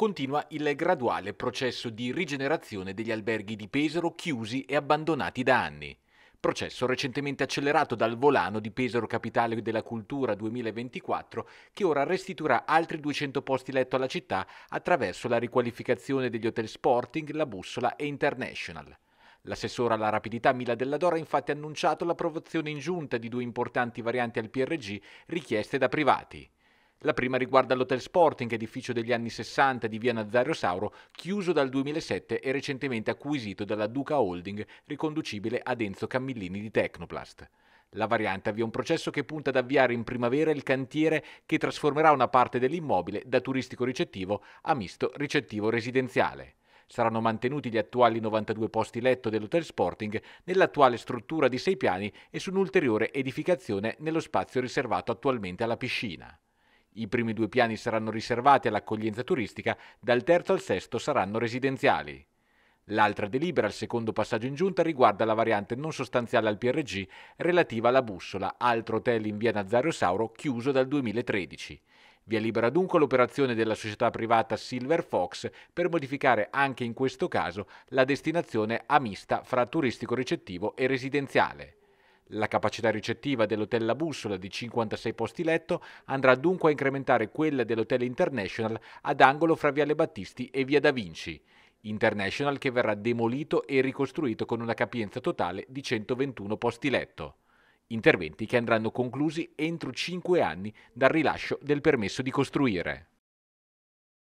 continua il graduale processo di rigenerazione degli alberghi di Pesaro chiusi e abbandonati da anni. Processo recentemente accelerato dal volano di Pesaro Capitale della Cultura 2024 che ora restituirà altri 200 posti letto alla città attraverso la riqualificazione degli hotel Sporting, La Bussola e International. L'assessora alla rapidità Mila Della Dora ha infatti annunciato l'approvazione in giunta di due importanti varianti al PRG richieste da privati. La prima riguarda l'Hotel Sporting, edificio degli anni 60 di via Nazario Sauro, chiuso dal 2007 e recentemente acquisito dalla Duca Holding, riconducibile ad Enzo Cammillini di Tecnoplast. La variante avvia un processo che punta ad avviare in primavera il cantiere che trasformerà una parte dell'immobile da turistico ricettivo a misto ricettivo residenziale. Saranno mantenuti gli attuali 92 posti letto dell'Hotel Sporting nell'attuale struttura di sei piani e su un'ulteriore edificazione nello spazio riservato attualmente alla piscina. I primi due piani saranno riservati all'accoglienza turistica, dal terzo al sesto saranno residenziali. L'altra delibera al secondo passaggio in giunta riguarda la variante non sostanziale al PRG relativa alla bussola, altro hotel in via Nazario Sauro chiuso dal 2013. Via libera dunque l'operazione della società privata Silver Fox per modificare anche in questo caso la destinazione a mista fra turistico ricettivo e residenziale. La capacità ricettiva dell'hotel La Bussola di 56 posti letto andrà dunque a incrementare quella dell'hotel International ad angolo fra Viale Battisti e Via Da Vinci. International che verrà demolito e ricostruito con una capienza totale di 121 posti letto. Interventi che andranno conclusi entro 5 anni dal rilascio del permesso di costruire.